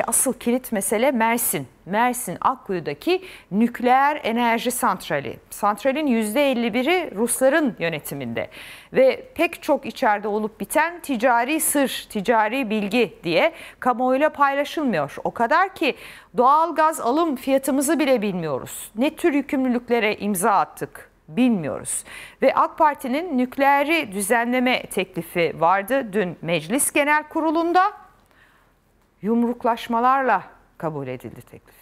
ki asıl kilit mesele Mersin. Mersin Akkuyu'daki nükleer enerji santrali. Santralin %51'i Rusların yönetiminde ve pek çok içeride olup biten ticari sır, ticari bilgi diye kamuoyuyla paylaşılmıyor. O kadar ki doğal gaz alım fiyatımızı bile bilmiyoruz. Ne tür yükümlülüklere imza attık? bilmiyoruz. Ve AK Parti'nin nükleeri düzenleme teklifi vardı dün Meclis Genel Kurulu'nda yumruklaşmalarla kabul edildi teklif.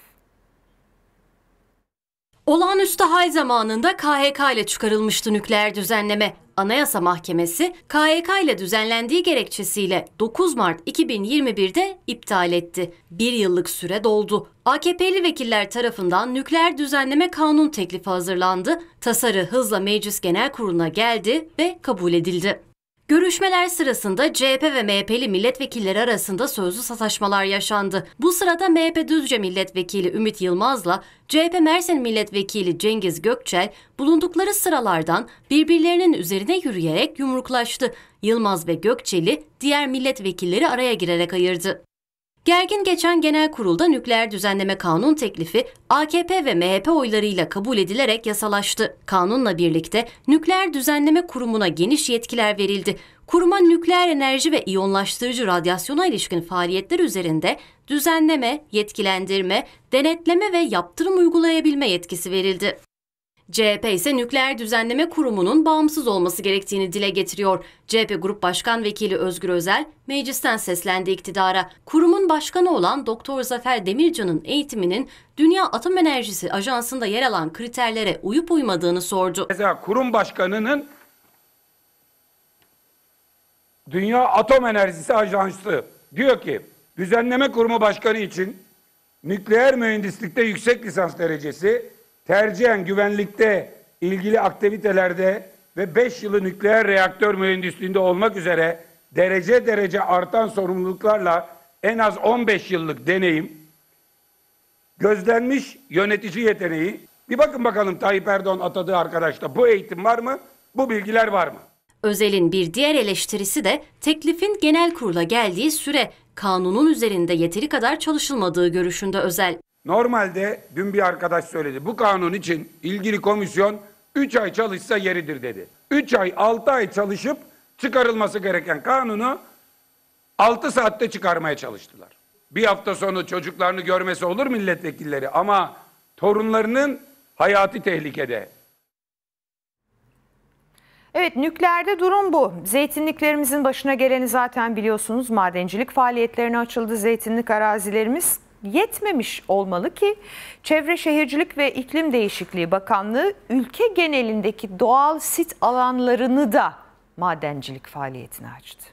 Olağanüstü hal zamanında KHK ile çıkarılmıştı nükleer düzenleme. Anayasa Mahkemesi KHK ile düzenlendiği gerekçesiyle 9 Mart 2021'de iptal etti. Bir yıllık süre doldu. AKP'li vekiller tarafından nükleer düzenleme kanun teklifi hazırlandı. Tasarı hızla Meclis Genel Kurulu'na geldi ve kabul edildi. Görüşmeler sırasında CHP ve MHP'li milletvekilleri arasında sözlü sataşmalar yaşandı. Bu sırada MHP Düzce milletvekili Ümit Yılmaz'la CHP Mersin milletvekili Cengiz Gökçel bulundukları sıralardan birbirlerinin üzerine yürüyerek yumruklaştı. Yılmaz ve Gökçel'i diğer milletvekilleri araya girerek ayırdı. Gergin geçen genel kurulda nükleer düzenleme kanun teklifi AKP ve MHP oylarıyla kabul edilerek yasalaştı. Kanunla birlikte nükleer düzenleme kurumuna geniş yetkiler verildi. Kuruma nükleer enerji ve iyonlaştırıcı radyasyona ilişkin faaliyetler üzerinde düzenleme, yetkilendirme, denetleme ve yaptırım uygulayabilme yetkisi verildi. CHP ise nükleer düzenleme kurumunun bağımsız olması gerektiğini dile getiriyor. CHP Grup Başkan Vekili Özgür Özel meclisten seslendi iktidara. Kurumun başkanı olan Doktor Zafer Demircan'ın eğitiminin Dünya Atom Enerjisi Ajansı'nda yer alan kriterlere uyup uymadığını sordu. Mesela kurum başkanının Dünya Atom Enerjisi Ajansı diyor ki düzenleme kurumu başkanı için nükleer mühendislikte yüksek lisans derecesi tercihen güvenlikte ilgili aktivitelerde ve 5 yılı nükleer reaktör mühendisliğinde olmak üzere derece derece artan sorumluluklarla en az 15 yıllık deneyim, gözlenmiş yönetici yeteneği, bir bakın bakalım Tayyip Erdoğan atadığı arkadaşta bu eğitim var mı, bu bilgiler var mı? Özel'in bir diğer eleştirisi de teklifin genel kurula geldiği süre, kanunun üzerinde yeteri kadar çalışılmadığı görüşünde Özel. Normalde dün bir arkadaş söyledi. Bu kanun için ilgili komisyon 3 ay çalışsa yeridir dedi. 3 ay 6 ay çalışıp çıkarılması gereken kanunu 6 saatte çıkarmaya çalıştılar. Bir hafta sonu çocuklarını görmesi olur milletvekilleri ama torunlarının hayatı tehlikede. Evet nükleerde durum bu. Zeytinliklerimizin başına geleni zaten biliyorsunuz. Madencilik faaliyetlerine açıldı zeytinlik arazilerimiz yetmemiş olmalı ki Çevre Şehircilik ve İklim Değişikliği Bakanlığı ülke genelindeki doğal sit alanlarını da madencilik faaliyetine açtı.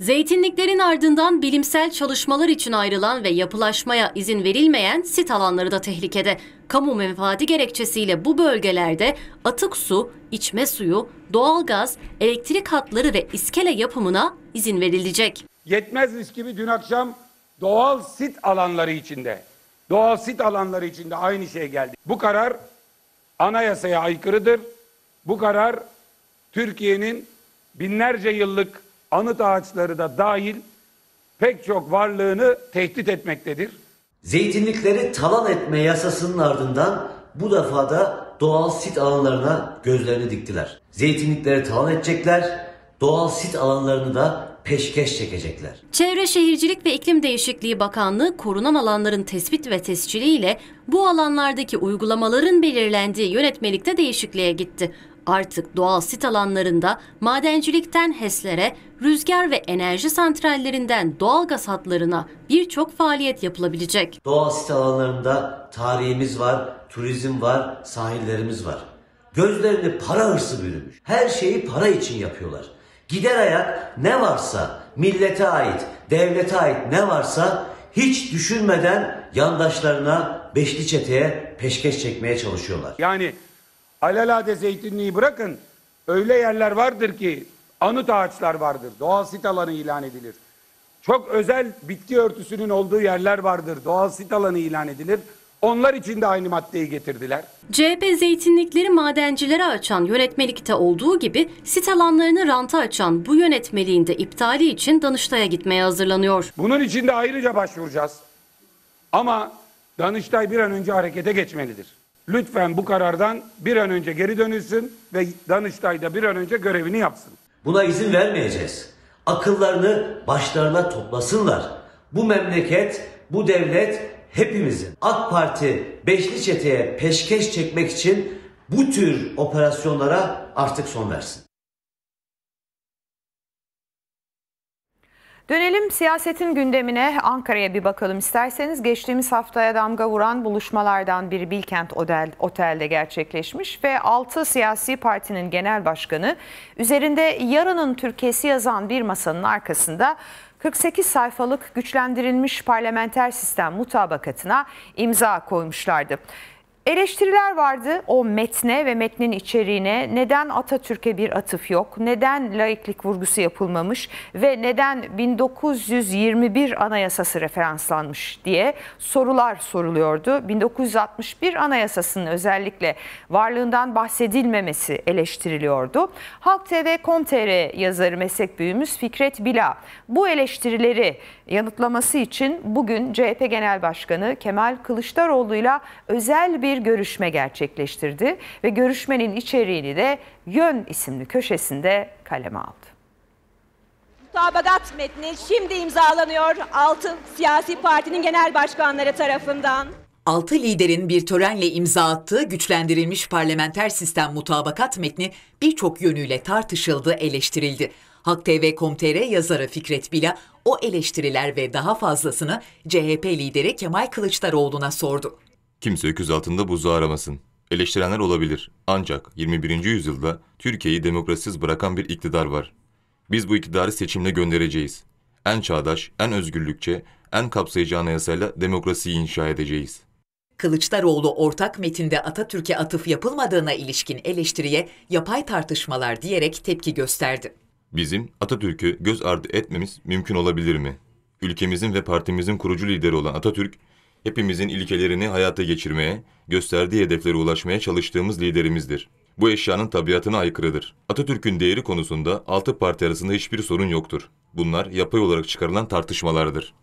Zeytinliklerin ardından bilimsel çalışmalar için ayrılan ve yapılaşmaya izin verilmeyen sit alanları da tehlikede. Kamu menfaati gerekçesiyle bu bölgelerde atık su, içme suyu, doğalgaz, elektrik hatları ve iskele yapımına izin verilecek. Yetmezmiş gibi dün akşam doğal sit alanları içinde, doğal sit alanları içinde aynı şey geldi. Bu karar anayasaya aykırıdır. Bu karar Türkiye'nin binlerce yıllık anıt ağaçları da dahil pek çok varlığını tehdit etmektedir. Zeytinlikleri talan etme yasasının ardından bu defa da doğal sit alanlarına gözlerini diktiler. Zeytinlikleri talan edecekler, doğal sit alanlarını da peşkeş çekecekler. Çevre Şehircilik ve İklim Değişikliği Bakanlığı korunan alanların tespit ve tesciliyle bu alanlardaki uygulamaların belirlendiği yönetmelikte değişikliğe gitti. Artık doğal sit alanlarında madencilikten HES'lere, rüzgar ve enerji santrallerinden doğal gaz hatlarına birçok faaliyet yapılabilecek. Doğal sit alanlarında tarihimiz var, turizm var, sahillerimiz var. Gözlerinde para hırsı bürümüş. Her şeyi para için yapıyorlar. Gider ayak ne varsa millete ait, devlete ait ne varsa hiç düşünmeden yandaşlarına beşli çeteye peşkeş çekmeye çalışıyorlar. Yani alelade zeytinliği bırakın öyle yerler vardır ki anıt ağaçlar vardır. Doğal sit alanı ilan edilir. Çok özel bitki örtüsünün olduğu yerler vardır. Doğal sit alanı ilan edilir. Onlar için de aynı maddeyi getirdiler. CHP zeytinlikleri madencilere açan yönetmelikte olduğu gibi sit alanlarını ranta açan bu yönetmeliğin de iptali için Danıştay'a gitmeye hazırlanıyor. Bunun için de ayrıca başvuracağız. Ama Danıştay bir an önce harekete geçmelidir. Lütfen bu karardan bir an önce geri dönülsün ve Danıştay da bir an önce görevini yapsın. Buna izin vermeyeceğiz. Akıllarını başlarına toplasınlar. Bu memleket, bu devlet hepimizin AK Parti beşli çeteye peşkeş çekmek için bu tür operasyonlara artık son versin. Dönelim siyasetin gündemine Ankara'ya bir bakalım isterseniz. Geçtiğimiz haftaya damga vuran buluşmalardan biri Bilkent Otel, Otel'de gerçekleşmiş ve 6 siyasi partinin genel başkanı üzerinde yarının Türkiye'si yazan bir masanın arkasında 48 sayfalık güçlendirilmiş parlamenter sistem mutabakatına imza koymuşlardı. Eleştiriler vardı o metne ve metnin içeriğine. Neden Atatürk'e bir atıf yok? Neden laiklik vurgusu yapılmamış? Ve neden 1921 Anayasası referanslanmış diye sorular soruluyordu. 1961 Anayasası'nın özellikle varlığından bahsedilmemesi eleştiriliyordu. Halk TV TV.com.tr yazarı meslek büyüğümüz Fikret Bila bu eleştirileri yanıtlaması için bugün CHP Genel Başkanı Kemal Kılıçdaroğlu'yla özel bir bir görüşme gerçekleştirdi ve görüşmenin içeriğini de Yön isimli köşesinde kaleme aldı. Mutabakat metni şimdi imzalanıyor 6 siyasi partinin genel başkanları tarafından. 6 liderin bir törenle imza attığı güçlendirilmiş parlamenter sistem mutabakat metni birçok yönüyle tartışıldı, eleştirildi. Halk TV.com.tr yazarı Fikret Bila o eleştiriler ve daha fazlasını CHP lideri Kemal Kılıçdaroğlu'na sordu. Kimse öküz altında buzu aramasın. Eleştirenler olabilir. Ancak 21. yüzyılda Türkiye'yi demokrasisiz bırakan bir iktidar var. Biz bu iktidarı seçimle göndereceğiz. En çağdaş, en özgürlükçe, en kapsayıcı anayasayla demokrasiyi inşa edeceğiz. Kılıçdaroğlu ortak metinde Atatürk'e atıf yapılmadığına ilişkin eleştiriye yapay tartışmalar diyerek tepki gösterdi. Bizim Atatürk'ü göz ardı etmemiz mümkün olabilir mi? Ülkemizin ve partimizin kurucu lideri olan Atatürk, hepimizin ilkelerini hayata geçirmeye, gösterdiği hedeflere ulaşmaya çalıştığımız liderimizdir. Bu eşyanın tabiatına aykırıdır. Atatürk'ün değeri konusunda altı parti arasında hiçbir sorun yoktur. Bunlar yapay olarak çıkarılan tartışmalardır.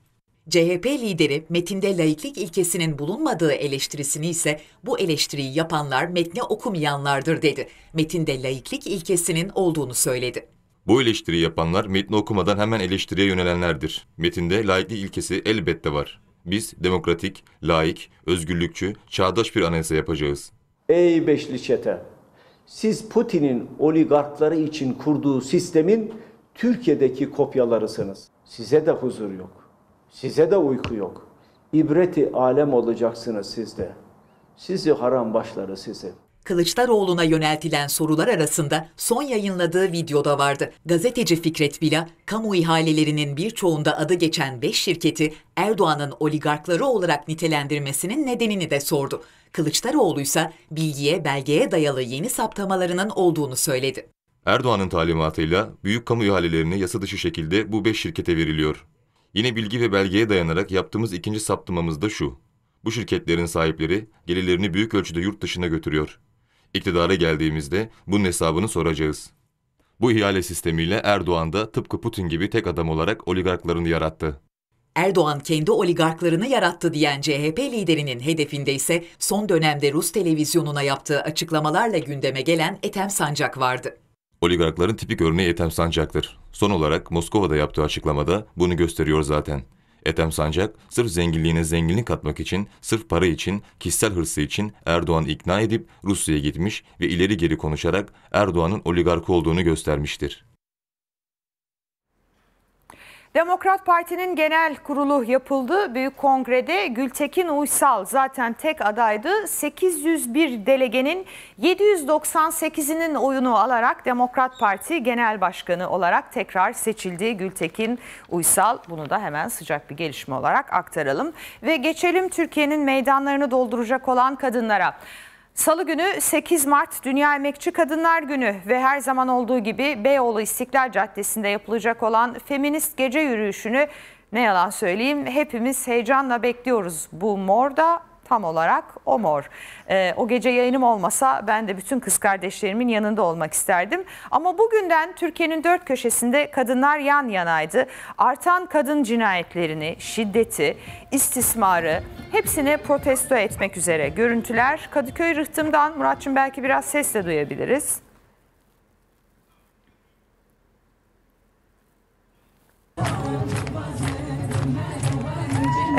CHP lideri metinde laiklik ilkesinin bulunmadığı eleştirisini ise bu eleştiriyi yapanlar metne okumayanlardır dedi. Metinde laiklik ilkesinin olduğunu söyledi. Bu eleştiri yapanlar metni okumadan hemen eleştiriye yönelenlerdir. Metinde laiklik ilkesi elbette var. Biz demokratik, laik, özgürlükçü, çağdaş bir anayasa yapacağız. Ey beşli çete! Siz Putin'in oligarkları için kurduğu sistemin Türkiye'deki kopyalarısınız. Size de huzur yok. Size de uyku yok. İbreti alem olacaksınız siz de. Sizi haram başları sizi. Kılıçdaroğlu'na yöneltilen sorular arasında son yayınladığı videoda vardı. Gazeteci Fikret Bila, kamu ihalelerinin birçoğunda adı geçen 5 şirketi Erdoğan'ın oligarkları olarak nitelendirmesinin nedenini de sordu. Kılıçdaroğlu ise bilgiye belgeye dayalı yeni saptamalarının olduğunu söyledi. Erdoğan'ın talimatıyla büyük kamu ihalelerini yasa dışı şekilde bu 5 şirkete veriliyor. Yine bilgi ve belgeye dayanarak yaptığımız ikinci saptamamız da şu. Bu şirketlerin sahipleri gelirlerini büyük ölçüde yurt dışına götürüyor. İktidara geldiğimizde bunun hesabını soracağız. Bu ihale sistemiyle Erdoğan da tıpkı Putin gibi tek adam olarak oligarklarını yarattı. Erdoğan kendi oligarklarını yarattı diyen CHP liderinin hedefinde ise son dönemde Rus televizyonuna yaptığı açıklamalarla gündeme gelen Etem Sancak vardı. Oligarkların tipik örneği Etem Sancak'tır. Son olarak Moskova'da yaptığı açıklamada bunu gösteriyor zaten. Ethem Sancak sırf zenginliğine zenginlik katmak için, sırf para için, kişisel hırsı için Erdoğan ikna edip Rusya'ya gitmiş ve ileri geri konuşarak Erdoğan'ın oligark olduğunu göstermiştir. Demokrat Parti'nin genel kurulu yapıldı. Büyük Kongre'de Gültekin Uysal zaten tek adaydı. 801 delegenin 798'inin oyunu alarak Demokrat Parti Genel Başkanı olarak tekrar seçildi Gültekin Uysal. Bunu da hemen sıcak bir gelişme olarak aktaralım ve geçelim Türkiye'nin meydanlarını dolduracak olan kadınlara. Salı günü 8 Mart Dünya Emekçi Kadınlar Günü ve her zaman olduğu gibi Beyoğlu İstiklal Caddesi'nde yapılacak olan feminist gece yürüyüşünü ne yalan söyleyeyim hepimiz heyecanla bekliyoruz. Bu morda tam olarak o mor. E, o gece yayınım olmasa ben de bütün kız kardeşlerimin yanında olmak isterdim. Ama bugünden Türkiye'nin dört köşesinde kadınlar yan yanaydı. Artan kadın cinayetlerini, şiddeti, istismarı hepsine protesto etmek üzere görüntüler Kadıköy Rıhtım'dan Muratçım belki biraz sesle duyabiliriz.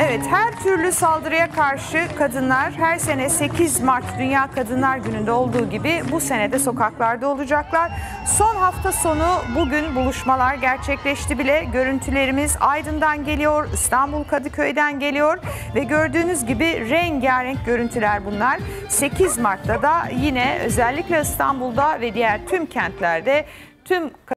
Evet her türlü saldırıya karşı kadınlar her sene 8 Mart Dünya Kadınlar Günü'nde olduğu gibi bu sene de sokaklarda olacaklar. Son hafta sonu bugün buluşmalar gerçekleşti bile. Görüntülerimiz Aydın'dan geliyor, İstanbul Kadıköy'den geliyor ve gördüğünüz gibi rengarenk görüntüler bunlar. 8 Mart'ta da yine özellikle İstanbul'da ve diğer tüm kentlerde tüm